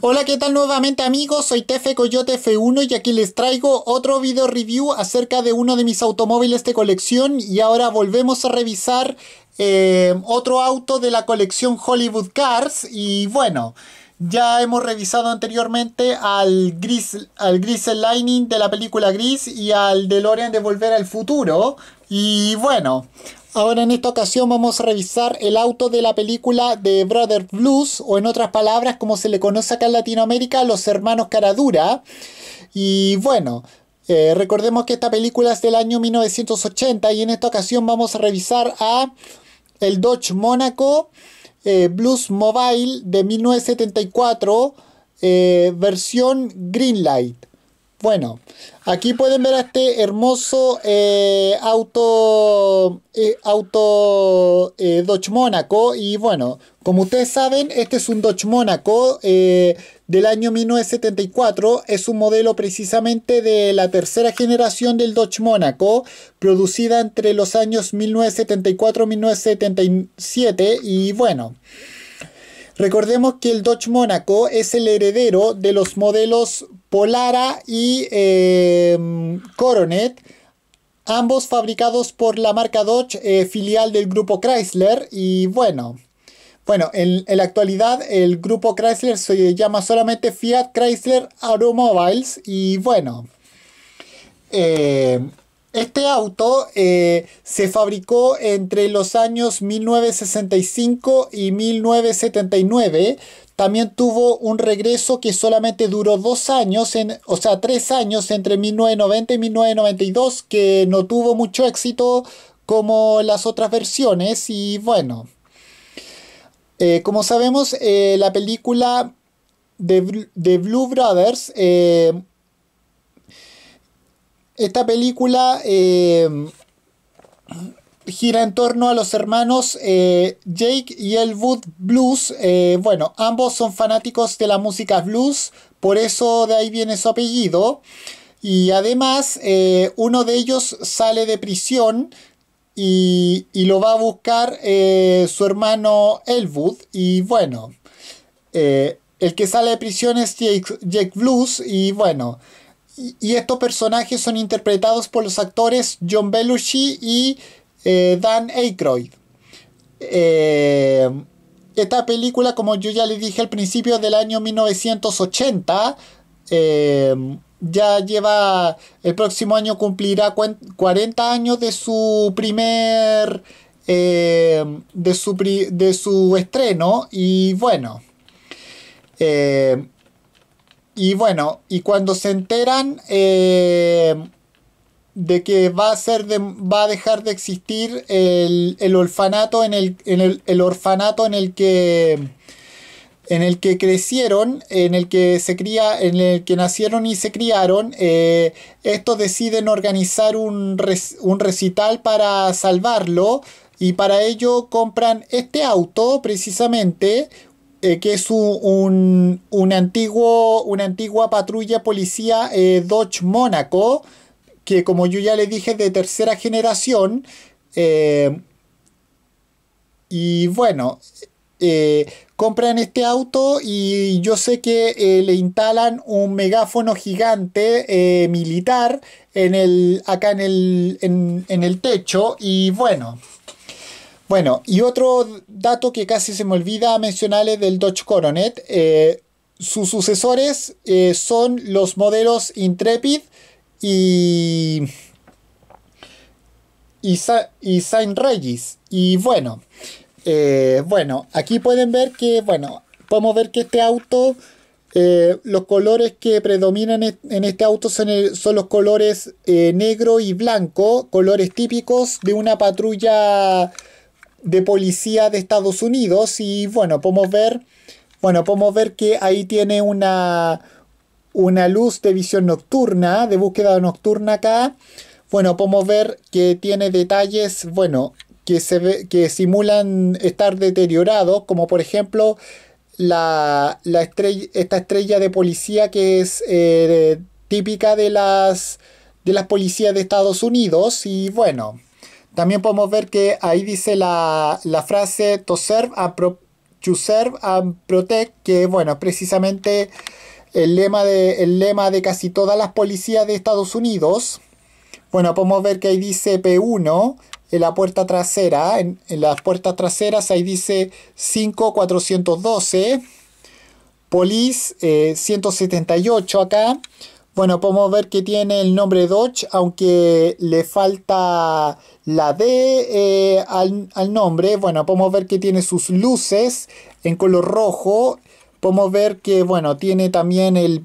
Hola, ¿qué tal nuevamente amigos? Soy Tefe Coyote F1 y aquí les traigo otro video review acerca de uno de mis automóviles de colección y ahora volvemos a revisar eh, otro auto de la colección Hollywood Cars y bueno... Ya hemos revisado anteriormente al Gris, al Gris Lightning de la película Gris y al DeLorean de Volver al Futuro. Y bueno, Ahora en esta ocasión vamos a revisar el auto de la película de Brother Blues, o en otras palabras, como se le conoce acá en Latinoamérica, Los Hermanos Caradura. Y bueno, eh, recordemos que esta película es del año 1980 y en esta ocasión vamos a revisar a el Dodge Mónaco eh, Blues Mobile de 1974, eh, versión Greenlight. Bueno, aquí pueden ver a este hermoso eh, auto, eh, auto eh, Dodge Mónaco. Y bueno, como ustedes saben, este es un Dodge Mónaco del año 1974. Es un modelo precisamente de la tercera generación del Dodge Mónaco, producida entre los años 1974 y 1977. Y bueno. Recordemos que el Dodge Mónaco es el heredero de los modelos Polara y eh, Coronet, ambos fabricados por la marca Dodge, eh, filial del grupo Chrysler. Y bueno, bueno en, la actualidad el grupo Chrysler se llama solamente Fiat Chrysler Automobiles. Y bueno, eh, este auto se fabricó entre los años 1965 y 1979. También tuvo un regreso que solamente duró dos años, en, o sea, tres años entre 1990 y 1992, que no tuvo mucho éxito como las otras versiones. Y bueno, eh, como sabemos, eh, la película de, Blue Brothers, eh, esta película gira en torno a los hermanos eh, Jake y Elwood Blues. Eh, bueno, ambos son fanáticos de la música blues, por eso de ahí viene su apellido. Y además, eh, uno de ellos sale de prisión y, y lo va a buscar su hermano Elwood. Y bueno, el que sale de prisión es Jake Blues y bueno y estos personajes son interpretados por los actores John Belushi y eh, Dan Aykroyd. Eh, esta película, como yo ya le dije al principio del año 1980, eh, ya lleva, el próximo año cumplirá 40 años de su primer, de, su de su estreno y bueno. y bueno, y cuando se enteran, de que va a, ser va a dejar de existir el, orfanato en el, orfanato en el que en el que crecieron, en el que se cría, en el que nacieron y se criaron, eh, estos deciden organizar un, recital para salvarlo y para ello compran este auto precisamente, eh, que es un, antiguo, una antigua patrulla policía eh, Dodge Mónaco, que como yo ya le dije de tercera generación. Eh, y bueno, eh, compran este auto y yo sé que eh, le instalan un megáfono gigante militar en el, acá en el, en, el techo. Y bueno, bueno, y otro dato que casi se me olvida Mencionarles del Dodge Coronet. sus sucesores son los modelos Intrepid, y, y, Sa y Saint Regis. Y bueno, eh, bueno, aquí pueden ver que, bueno, podemos ver que este auto, eh, los colores que predominan en este auto son, los colores eh, negro y blanco, colores típicos de una patrulla de policía de Estados Unidos. Y bueno, podemos ver, bueno, podemos ver que ahí tiene una una luz de visión nocturna, de búsqueda nocturna acá, bueno, podemos ver que tiene detalles, bueno, que, se que simulan estar deteriorados, como por ejemplo la, estrella, esta estrella de policía que es eh, típica de las, de las policías de Estados Unidos. Y bueno, también podemos ver que ahí dice la, frase to serve, and to serve and protect, que bueno, precisamente el lema de, lema de casi todas las policías de Estados Unidos. Bueno, podemos ver que ahí dice P1 en la puerta trasera. En, las puertas traseras ahí dice 5412. Police 178 eh, acá. Bueno, podemos ver que tiene el nombre Dodge, aunque le falta la D eh, al, al, nombre. Bueno, podemos ver que tiene sus luces en color rojo podemos ver que, bueno, tiene también el,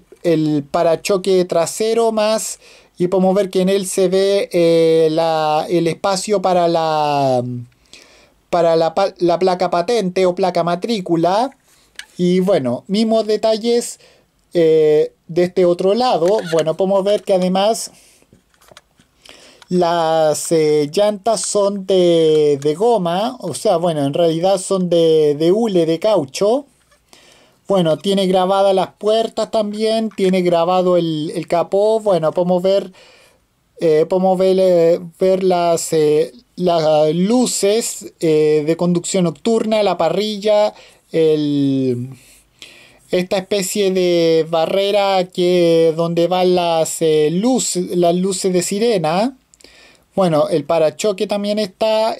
parachoque trasero más y podemos ver que en él se ve eh, el espacio para la para la, placa patente o placa matrícula y bueno mismos detalles eh, de este otro lado bueno podemos ver que además las eh, llantas son de, goma o sea bueno en realidad son de, de hule de caucho bueno, tiene grabadas las puertas también, tiene grabado el, capó. Bueno, podemos ver, eh, podemos ver, eh, las, eh, las luces de conducción nocturna, la parrilla, esta especie de barrera que, donde van las, luces, las luces de sirena. Bueno, el parachoque también está.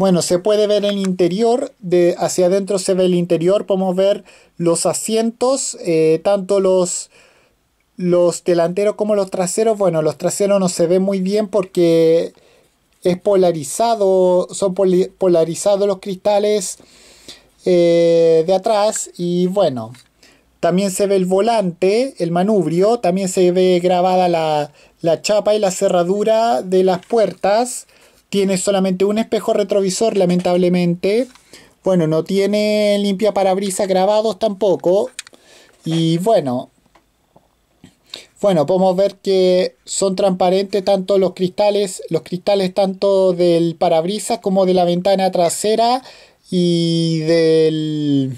Bueno, se puede ver el interior, de hacia adentro se ve el interior, podemos ver los asientos, eh, tanto los, los delanteros como los traseros. Bueno, los traseros no se ve muy bien porque es polarizado, son polarizados los cristales eh, de atrás y bueno, también se ve el volante, el manubrio, también se ve grabada la, la chapa y la cerradura de las puertas. Tiene solamente un espejo retrovisor, lamentablemente. Bueno, no tiene limpia parabrisas grabados tampoco. Y bueno. Bueno, podemos ver que son transparentes tanto los cristales, los cristales tanto del parabrisas como de la ventana trasera y del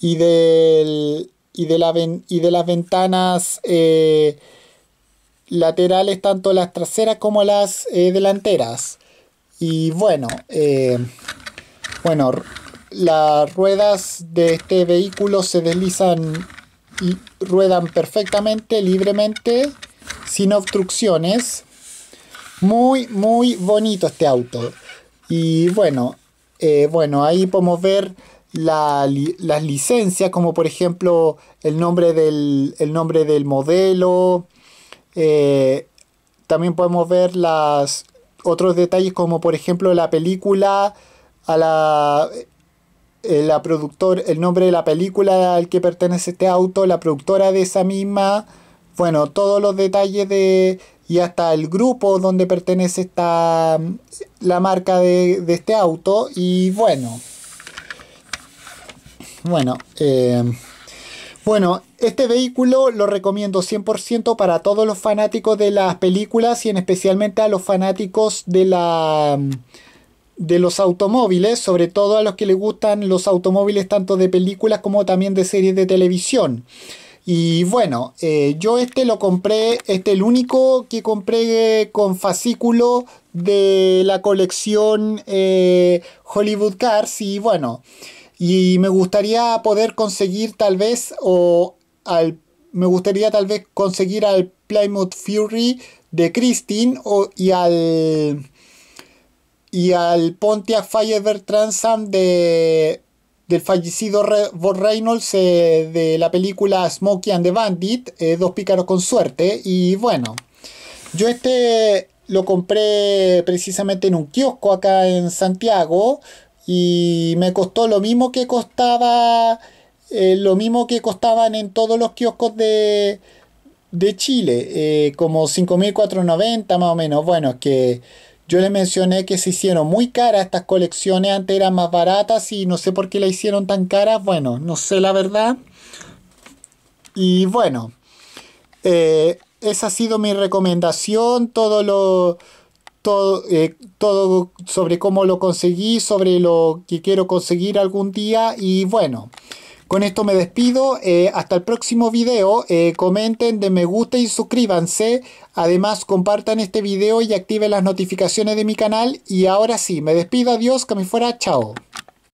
y del y de y de las ventanas eh, laterales, tanto las traseras como las eh, delanteras. Y bueno, eh, bueno, las ruedas de este vehículo se deslizan y ruedan perfectamente, libremente, sin obstrucciones. Muy, muy bonito este auto. Y bueno, eh, bueno, ahí podemos ver las licencias, como por ejemplo el nombre del, el nombre del modelo, eh, también podemos ver los otros detalles como por ejemplo la película a la eh, la el nombre de la película al que pertenece este auto, la productora de esa misma, bueno, todos los detalles de y hasta el grupo donde pertenece esta la marca de, de este auto y bueno, bueno, eh, bueno, este vehículo lo recomiendo 100% para todos los fanáticos de las películas y en especialmente a los fanáticos de la de los automóviles, sobre todo a los que les gustan los automóviles tanto de películas como también de series de televisión. Y bueno, eh, yo este lo compré, este es el único que compré eh, con fascículo de la colección eh, Hollywood Cars y bueno, y me gustaría poder conseguir tal vez, o al, me gustaría tal vez conseguir al Plymouth Fury de Christine o, y al y al Pontiac Firebird Transam de del fallecido Bob Reynolds eh, de la película Smokey and the Bandit, eh, Dos pícaros con suerte. Y bueno, yo este lo compré precisamente en un kiosco acá en Santiago y me costó lo mismo que costaba eh, lo mismo que costaban en todos los kioscos de, Chile, eh, como 5.490 más o menos. Bueno, es que yo les mencioné que se hicieron muy caras estas colecciones, antes eran más baratas y no sé por qué la hicieron tan caras, bueno, no sé la verdad. Y bueno, eh, esa ha sido mi recomendación, todo lo eh, todo, sobre cómo lo conseguí, sobre lo que quiero conseguir algún día y bueno. Con esto me despido, eh, hasta el próximo video, eh, comenten de me gusta y suscríbanse, además compartan este video y activen las notificaciones de mi canal y ahora sí, me despido, adiós, que me fuera, chao.